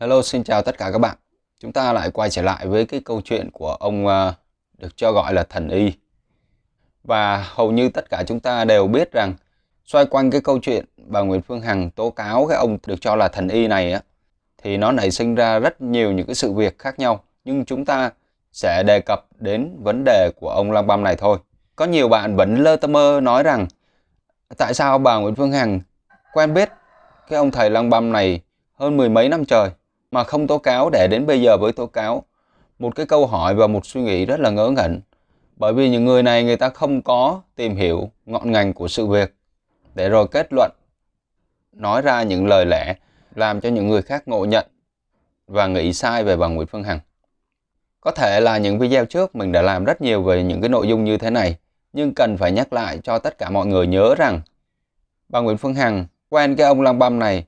Hello, xin chào tất cả các bạn. Chúng ta lại quay trở lại với cái câu chuyện của ông ờ, được cho gọi là thần y. Và hầu như tất cả chúng ta đều biết rằng xoay quanh cái câu chuyện bà Nguyễn Phương Hằng tố cáo cái ông được cho là thần y này á, thì nó nảy sinh ra rất nhiều những cái sự việc khác nhau. Nhưng chúng ta sẽ đề cập đến vấn đề của ông Lăng Băm này thôi. Có nhiều bạn vẫn lơ tơ mơ nói rằng tại sao bà Nguyễn Phương Hằng quen biết cái ông thầy Lăng Băm này hơn mười mấy năm trời mà không tố cáo để đến bây giờ với tố cáo. Một cái câu hỏi và một suy nghĩ rất là ngớ ngẩn. Bởi vì những người này người ta không có tìm hiểu ngọn ngành của sự việc để rồi kết luận nói ra những lời lẽ làm cho những người khác ngộ nhận và nghĩ sai về bà Nguyễn Phương Hằng. Có thể là những video trước mình đã làm rất nhiều về những cái nội dung như thế này, nhưng cần phải nhắc lại cho tất cả mọi người nhớ rằng bà Nguyễn Phương Hằng quen cái ông Lăng Băm này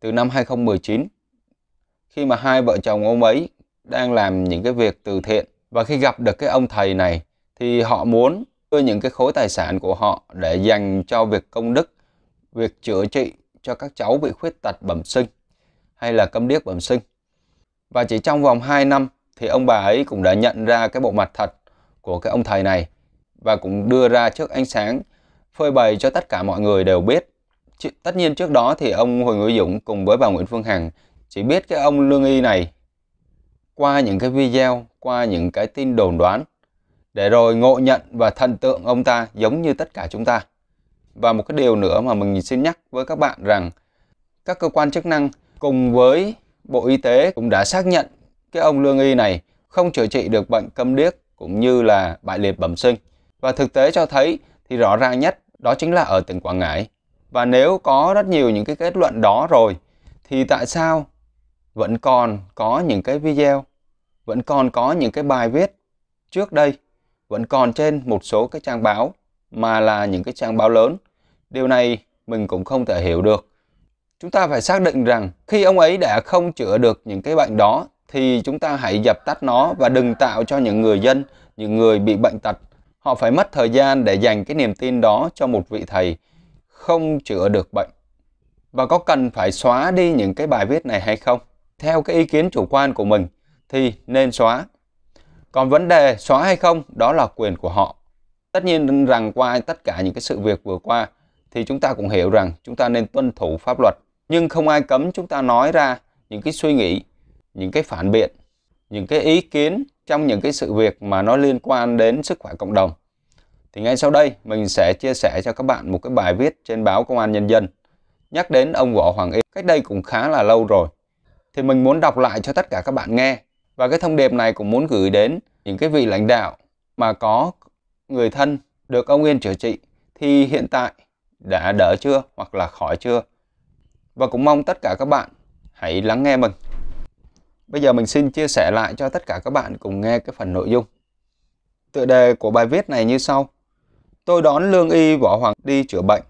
từ năm 2019 khi mà hai vợ chồng ông ấy đang làm những cái việc từ thiện và khi gặp được cái ông thầy này thì họ muốn đưa những cái khối tài sản của họ để dành cho việc công đức, việc chữa trị cho các cháu bị khuyết tật bẩm sinh hay là câm điếc bẩm sinh. Và chỉ trong vòng 2 năm thì ông bà ấy cũng đã nhận ra cái bộ mặt thật của cái ông thầy này và cũng đưa ra trước ánh sáng phơi bày cho tất cả mọi người đều biết. Tất nhiên trước đó thì ông Huỳnh Uy Dũng cùng với bà Nguyễn Phương Hằng chỉ biết cái ông lương y này qua những cái video qua những cái tin đồn đoán để rồi ngộ nhận và thần tượng ông ta giống như tất cả chúng ta và một cái điều nữa mà mình xin nhắc với các bạn rằng các cơ quan chức năng cùng với Bộ Y tế cũng đã xác nhận cái ông lương y này không chữa trị được bệnh câm điếc cũng như là bại liệt bẩm sinh. Và thực tế cho thấy thì rõ ràng nhất đó chính là ở tỉnh Quảng Ngãi. Và nếu có rất nhiều những cái kết luận đó rồi thì tại sao vẫn còn có những cái video, vẫn còn có những cái bài viết trước đây, vẫn còn trên một số cái trang báo mà là những cái trang báo lớn. Điều này mình cũng không thể hiểu được. Chúng ta phải xác định rằng khi ông ấy đã không chữa được những cái bệnh đó thì chúng ta hãy dập tắt nó và đừng tạo cho những người dân, những người bị bệnh tật. Họ phải mất thời gian để dành cái niềm tin đó cho một vị thầy không chữa được bệnh. Và có cần phải xóa đi những cái bài viết này hay không? theo cái ý kiến chủ quan của mình thì nên xóa. Còn vấn đề xóa hay không đó là quyền của họ. Tất nhiên rằng qua tất cả những cái sự việc vừa qua thì chúng ta cũng hiểu rằng chúng ta nên tuân thủ pháp luật. Nhưng không ai cấm chúng ta nói ra những cái suy nghĩ, những cái phản biện, những cái ý kiến trong những cái sự việc mà nó liên quan đến sức khỏe cộng đồng. Thì ngay sau đây mình sẽ chia sẻ cho các bạn một cái bài viết trên báo Công an Nhân dân nhắc đến ông Võ Hoàng Yên cách đây cũng khá là lâu rồi thì mình muốn đọc lại cho tất cả các bạn nghe. Và cái thông điệp này cũng muốn gửi đến những cái vị lãnh đạo mà có người thân được ông Yên chữa trị thì hiện tại đã đỡ chưa hoặc là khỏi chưa. Và cũng mong tất cả các bạn hãy lắng nghe mình. Bây giờ mình xin chia sẻ lại cho tất cả các bạn cùng nghe cái phần nội dung. Tựa đề của bài viết này như sau. Tôi đón lương y Võ Hoàng đi chữa bệnh.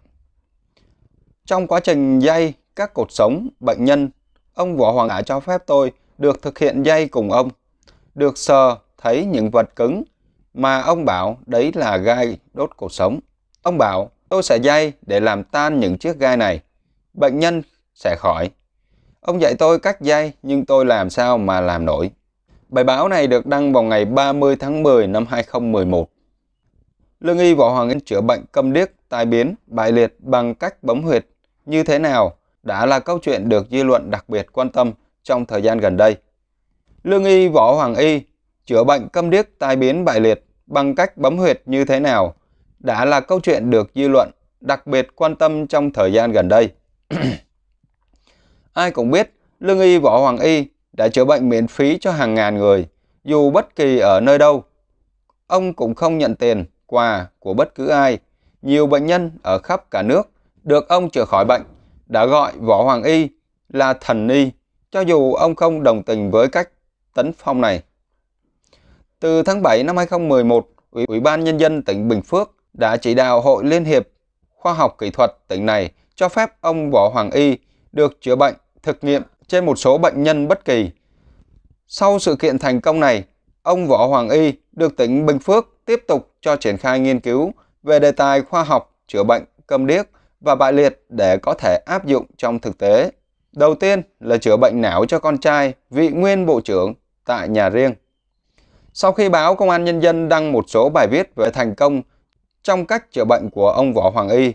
Trong quá trình dây các cột sống, bệnh nhân ông Võ Hoàng Hải cho phép tôi được thực hiện dây cùng ông, được sờ, thấy những vật cứng mà ông bảo đấy là gai đốt cuộc sống. Ông bảo tôi sẽ dây để làm tan những chiếc gai này. Bệnh nhân sẽ khỏi. Ông dạy tôi cắt dây nhưng tôi làm sao mà làm nổi. Bài báo này được đăng vào ngày 30 tháng 10 năm 2011. Lương y Võ Hoàng Yên chữa bệnh câm điếc, tai biến, bại liệt bằng cách bấm huyệt như thế nào đã là câu chuyện được dư luận đặc biệt quan tâm trong thời gian gần đây. Lương y Võ Hoàng Y chữa bệnh câm điếc tai biến bại liệt bằng cách bấm huyệt như thế nào đã là câu chuyện được dư luận đặc biệt quan tâm trong thời gian gần đây. Ai cũng biết, Lương y Võ Hoàng Y đã chữa bệnh miễn phí cho hàng ngàn người, dù bất kỳ ở nơi đâu. Ông cũng không nhận tiền, quà của bất cứ ai. Nhiều bệnh nhân ở khắp cả nước được ông chữa khỏi bệnh đã gọi Võ Hoàng Y là thần y, cho dù ông không đồng tình với cách tấn phong này. Từ tháng 7 năm 2011, Ủy, Ủy ban Nhân dân tỉnh Bình Phước đã chỉ đạo Hội Liên hiệp Khoa học Kỹ thuật tỉnh này cho phép ông Võ Hoàng Y được chữa bệnh, thực nghiệm trên một số bệnh nhân bất kỳ. Sau sự kiện thành công này, ông Võ Hoàng Y được tỉnh Bình Phước tiếp tục cho triển khai nghiên cứu về đề tài khoa học chữa bệnh cầm điếc và bại liệt để có thể áp dụng trong thực tế. Đầu tiên là chữa bệnh não cho con trai vị nguyên bộ trưởng tại nhà riêng. Sau khi báo Công an Nhân dân đăng một số bài viết về thành công trong cách chữa bệnh của ông Võ Hoàng Y,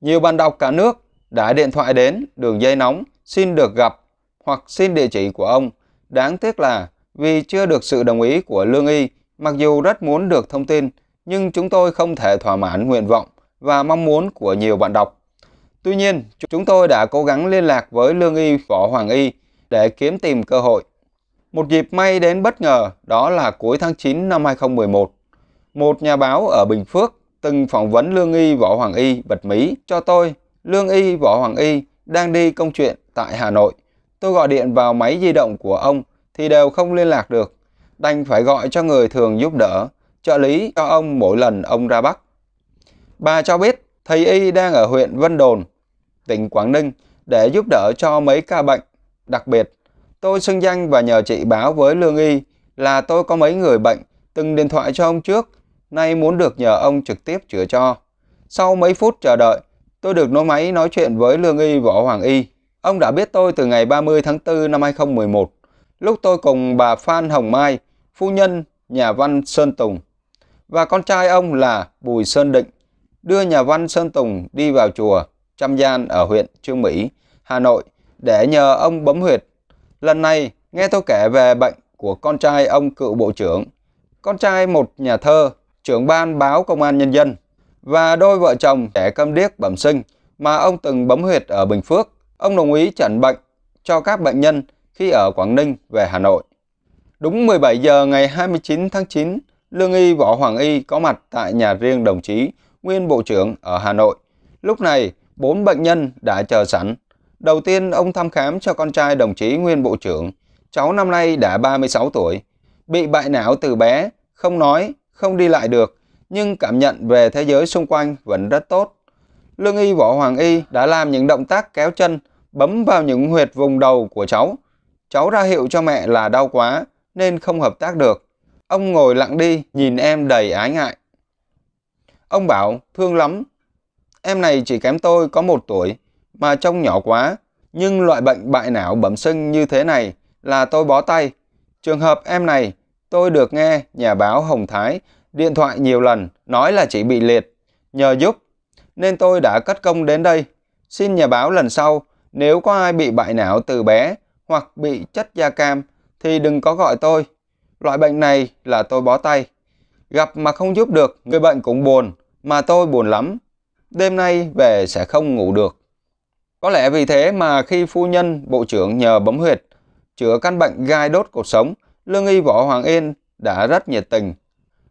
nhiều bạn đọc cả nước đã điện thoại đến đường dây nóng xin được gặp hoặc xin địa chỉ của ông. Đáng tiếc là vì chưa được sự đồng ý của Lương Y, mặc dù rất muốn được thông tin, nhưng chúng tôi không thể thỏa mãn nguyện vọng và mong muốn của nhiều bạn đọc. Tuy nhiên, chúng tôi đã cố gắng liên lạc với Lương Y Võ Hoàng Y để kiếm tìm cơ hội. Một dịp may đến bất ngờ đó là cuối tháng 9 năm 2011. Một nhà báo ở Bình Phước từng phỏng vấn Lương Y Võ Hoàng Y bật mí cho tôi. Lương Y Võ Hoàng Y đang đi công chuyện tại Hà Nội. Tôi gọi điện vào máy di động của ông thì đều không liên lạc được. Đành phải gọi cho người thường giúp đỡ, trợ lý cho ông mỗi lần ông ra Bắc. Bà cho biết thầy Y đang ở huyện Vân Đồn, tỉnh Quảng Ninh để giúp đỡ cho mấy ca bệnh. Đặc biệt, tôi xưng danh và nhờ chị báo với Lương Y là tôi có mấy người bệnh từng điện thoại cho ông trước, nay muốn được nhờ ông trực tiếp chữa cho. Sau mấy phút chờ đợi, tôi được nối máy nói chuyện với Lương Y Võ Hoàng Y. Ông đã biết tôi từ ngày 30 tháng 4 năm 2011, lúc tôi cùng bà Phan Hồng Mai, phu nhân nhà văn Sơn Tùng, và con trai ông là Bùi Sơn Định đưa nhà văn Sơn Tùng đi vào chùa Trăm Gian ở huyện Trương Mỹ, Hà Nội để nhờ ông bấm huyệt. Lần này nghe tôi kể về bệnh của con trai ông cựu bộ trưởng, con trai một nhà thơ, trưởng ban báo Công an Nhân dân và đôi vợ chồng trẻ câm điếc bẩm sinh mà ông từng bấm huyệt ở Bình Phước. Ông đồng ý chẩn bệnh cho các bệnh nhân khi ở Quảng Ninh về Hà Nội. Đúng 17 giờ ngày 29 tháng 9, Lương Y Võ Hoàng Y có mặt tại nhà riêng đồng chí nguyên Bộ trưởng ở Hà Nội. Lúc này, bốn bệnh nhân đã chờ sẵn. Đầu tiên, ông thăm khám cho con trai đồng chí nguyên Bộ trưởng. Cháu năm nay đã 36 tuổi, bị bại não từ bé, không nói, không đi lại được, nhưng cảm nhận về thế giới xung quanh vẫn rất tốt. Lương y Võ Hoàng Y đã làm những động tác kéo chân, bấm vào những huyệt vùng đầu của cháu. Cháu ra hiệu cho mẹ là đau quá, nên không hợp tác được. Ông ngồi lặng đi, nhìn em đầy ái ngại. Ông bảo, thương lắm. Em này chỉ kém tôi có một tuổi, mà trông nhỏ quá. Nhưng loại bệnh bại não bẩm sinh như thế này là tôi bó tay. Trường hợp em này, tôi được nghe nhà báo Hồng Thái điện thoại nhiều lần nói là chỉ bị liệt, nhờ giúp. Nên tôi đã cất công đến đây. Xin nhà báo lần sau, nếu có ai bị bại não từ bé hoặc bị chất da cam thì đừng có gọi tôi. Loại bệnh này là tôi bó tay. Gặp mà không giúp được, người bệnh cũng buồn, mà tôi buồn lắm. Đêm nay về sẽ không ngủ được. Có lẽ vì thế mà khi phu nhân, bộ trưởng nhờ bấm huyệt, chữa căn bệnh gai đốt cột sống, lương y võ Hoàng Yên đã rất nhiệt tình.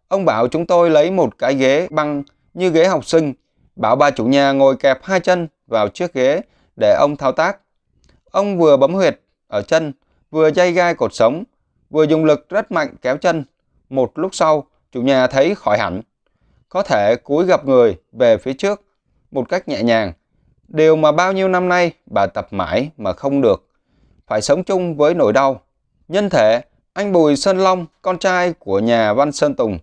Ông bảo chúng tôi lấy một cái ghế băng như ghế học sinh, bảo bà chủ nhà ngồi kẹp hai chân vào chiếc ghế để ông thao tác. Ông vừa bấm huyệt ở chân, vừa dây gai cột sống, vừa dùng lực rất mạnh kéo chân. Một lúc sau, chủ nhà thấy khỏi hẳn. Có thể cúi gặp người về phía trước một cách nhẹ nhàng. Điều mà bao nhiêu năm nay bà tập mãi mà không được. Phải sống chung với nỗi đau. Nhân thể, anh Bùi Sơn Long, con trai của nhà Văn Sơn Tùng,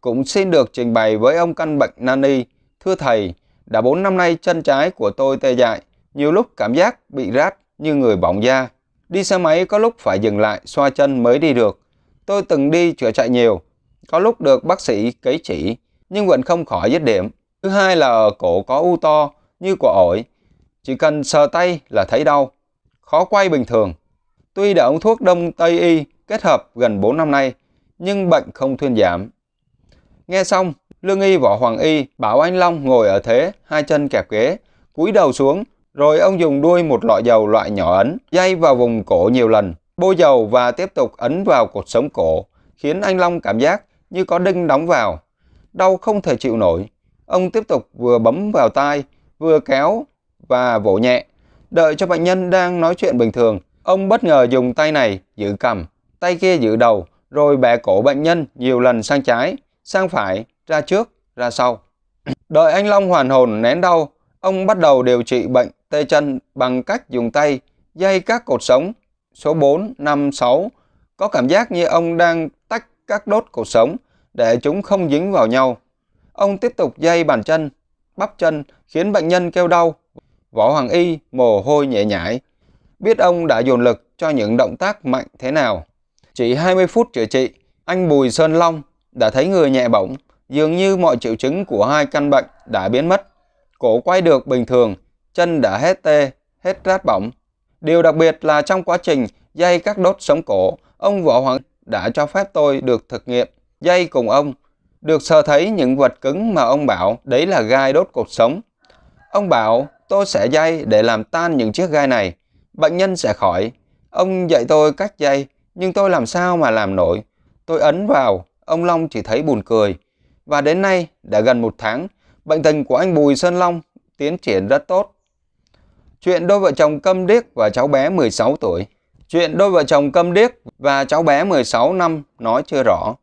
cũng xin được trình bày với ông căn bệnh nani. Thưa thầy, đã 4 năm nay chân trái của tôi tê dại, nhiều lúc cảm giác bị rát như người bỏng da. Đi xe máy có lúc phải dừng lại xoa chân mới đi được. Tôi từng đi chữa chạy nhiều, có lúc được bác sĩ cấy chỉ nhưng vẫn không khỏi dứt điểm. Thứ hai là cổ có u to như quả ổi, chỉ cần sờ tay là thấy đau, khó quay bình thường. Tuy đã uống thuốc đông Tây Y kết hợp gần 4 năm nay, nhưng bệnh không thuyên giảm. Nghe xong, Lương Y Võ Hoàng Y bảo anh Long ngồi ở thế, hai chân kẹp ghế, cúi đầu xuống, rồi ông dùng đuôi một lọ dầu loại nhỏ ấn, dây vào vùng cổ nhiều lần, bôi dầu và tiếp tục ấn vào cột sống cổ, khiến anh Long cảm giác như có đinh đóng vào. Đau không thể chịu nổi. Ông tiếp tục vừa bấm vào tai, vừa kéo và vỗ nhẹ. Đợi cho bệnh nhân đang nói chuyện bình thường, ông bất ngờ dùng tay này giữ cầm, tay kia giữ đầu, rồi bẻ cổ bệnh nhân nhiều lần sang trái, sang phải, ra trước, ra sau. Đợi anh Long hoàn hồn nén đau, ông bắt đầu điều trị bệnh tê chân bằng cách dùng tay dây các cột sống số 4, 5, 6. Có cảm giác như ông đang các đốt cột sống để chúng không dính vào nhau. Ông tiếp tục dây bàn chân, bắp chân khiến bệnh nhân kêu đau. Võ Hoàng Y mồ hôi nhẹ nhãi. Biết ông đã dồn lực cho những động tác mạnh thế nào. Chỉ 20 phút chữa trị, anh Bùi Sơn Long đã thấy người nhẹ bỏng, dường như mọi triệu chứng của hai căn bệnh đã biến mất. Cổ quay được bình thường, chân đã hết tê, hết rát bỏng. Điều đặc biệt là trong quá trình dây các đốt sống cổ, ông Võ Hoàng đã cho phép tôi được thực nghiệm dây cùng ông, được sờ thấy những vật cứng mà ông bảo đấy là gai đốt cột sống. Ông bảo tôi sẽ dây để làm tan những chiếc gai này, bệnh nhân sẽ khỏi. Ông dạy tôi cách dây, nhưng tôi làm sao mà làm nổi. Tôi ấn vào, ông Long chỉ thấy buồn cười. Và đến nay, đã gần một tháng, bệnh tình của anh Bùi Sơn Long tiến triển rất tốt. Chuyện đôi vợ chồng câm điếc và cháu bé 16 tuổi Chuyện đôi vợ chồng câm điếc và cháu bé 16 năm nói chưa rõ.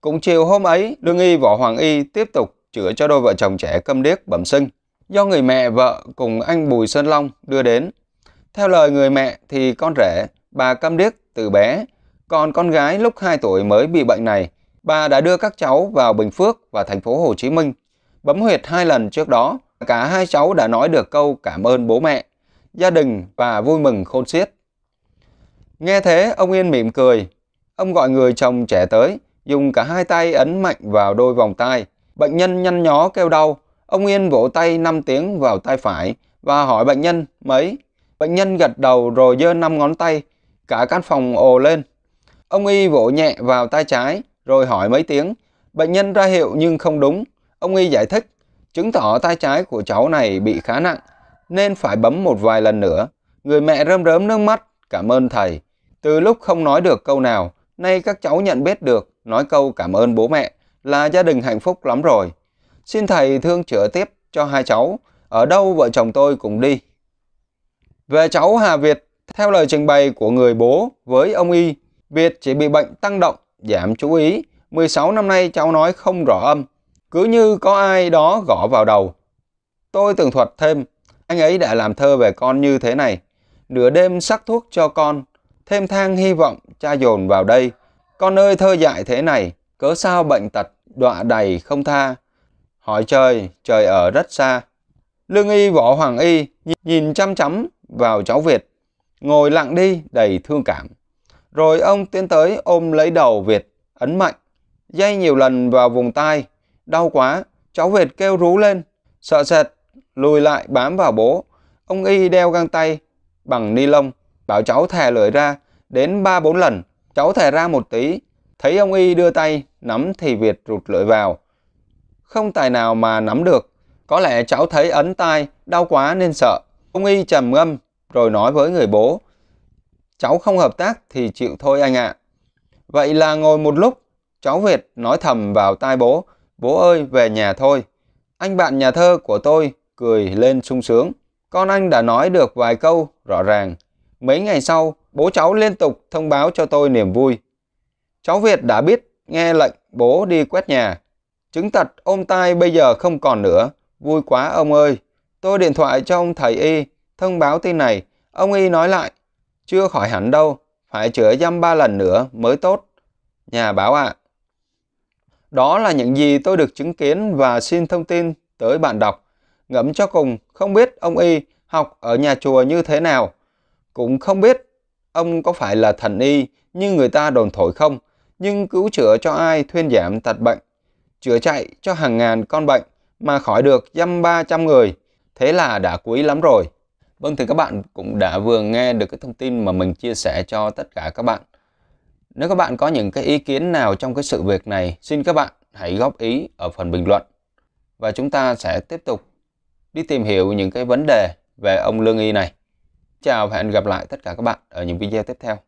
Cũng chiều hôm ấy, lương y Võ Hoàng Y tiếp tục chữa cho đôi vợ chồng trẻ câm điếc bẩm sinh do người mẹ vợ cùng anh Bùi Sơn Long đưa đến. Theo lời người mẹ thì con rể, bà câm điếc từ bé, còn con gái lúc 2 tuổi mới bị bệnh này, bà đã đưa các cháu vào Bình Phước và thành phố Hồ Chí Minh. Bấm huyệt hai lần trước đó, cả hai cháu đã nói được câu cảm ơn bố mẹ. Gia đình và vui mừng khôn xiết. Nghe thế, ông Yên mỉm cười. Ông gọi người chồng trẻ tới, dùng cả hai tay ấn mạnh vào đôi vòng tay. Bệnh nhân nhăn nhó kêu đau. Ông Yên vỗ tay 5 tiếng vào tay phải và hỏi bệnh nhân mấy. Bệnh nhân gật đầu rồi giơ 5 ngón tay. Cả căn phòng ồ lên. Ông Y vỗ nhẹ vào tay trái rồi hỏi mấy tiếng. Bệnh nhân ra hiệu nhưng không đúng. Ông Y giải thích, chứng tỏ tay trái của cháu này bị khá nặng, nên phải bấm một vài lần nữa. Người mẹ rơm rớm nước mắt, cảm ơn thầy. Từ lúc không nói được câu nào, nay các cháu nhận biết được, nói câu cảm ơn bố mẹ là gia đình hạnh phúc lắm rồi. Xin thầy thương chữa tiếp cho hai cháu, ở đâu vợ chồng tôi cũng đi. Về cháu Hà Việt, theo lời trình bày của người bố với ông Y, Việt chỉ bị bệnh tăng động, giảm chú ý. 16 năm nay cháu nói không rõ âm, cứ như có ai đó gõ vào đầu. Tôi tường thuật thêm, anh ấy đã làm thơ về con như thế này. Nửa đêm sắc thuốc cho con, thêm thang hy vọng cha dồn vào đây. Con ơi thơ dại thế này, cớ sao bệnh tật, đọa đầy không tha. Hỏi trời, trời ở rất xa. Lương y võ hoàng y nhìn chăm chắm vào cháu Việt, ngồi lặng đi đầy thương cảm. Rồi ông tiến tới ôm lấy đầu Việt, ấn mạnh, dây nhiều lần vào vùng tai. Đau quá, cháu Việt kêu rú lên, sợ sệt, lùi lại bám vào bố. Ông y đeo găng tay bằng ni lông, bảo cháu thè lưỡi ra đến ba bốn lần. Cháu thè ra một tí, thấy ông y đưa tay, nắm thì Việt rụt lưỡi vào. Không tài nào mà nắm được, có lẽ cháu thấy ấn tai, đau quá nên sợ. Ông y trầm ngâm, rồi nói với người bố. Cháu không hợp tác thì chịu thôi anh ạ. À. Vậy là ngồi một lúc, cháu Việt nói thầm vào tai bố, bố ơi về nhà thôi. Anh bạn nhà thơ của tôi cười lên sung sướng, con anh đã nói được vài câu rõ ràng. Mấy ngày sau, bố cháu liên tục thông báo cho tôi niềm vui. Cháu Việt đã biết, nghe lệnh bố đi quét nhà. Chứng tật ôm tai bây giờ không còn nữa. Vui quá ông ơi. Tôi điện thoại cho ông thầy Y, thông báo tin này. Ông Y nói lại, chưa khỏi hẳn đâu, phải chữa dăm ba lần nữa mới tốt. Nhà báo ạ. À. Đó là những gì tôi được chứng kiến và xin thông tin tới bạn đọc. Ngẫm cho cùng, không biết ông Y học ở nhà chùa như thế nào. Cũng không biết ông có phải là thần y như người ta đồn thổi không, nhưng cứu chữa cho ai thuyên giảm tật bệnh, chữa chạy cho hàng ngàn con bệnh mà khỏi được dăm ba trăm người, thế là đã quý lắm rồi. Vâng thì các bạn cũng đã vừa nghe được cái thông tin mà mình chia sẻ cho tất cả các bạn. Nếu các bạn có những cái ý kiến nào trong cái sự việc này, xin các bạn hãy góp ý ở phần bình luận. Và chúng ta sẽ tiếp tục đi tìm hiểu những cái vấn đề về ông Lương Y này chào và hẹn gặp lại tất cả các bạn ở những video tiếp theo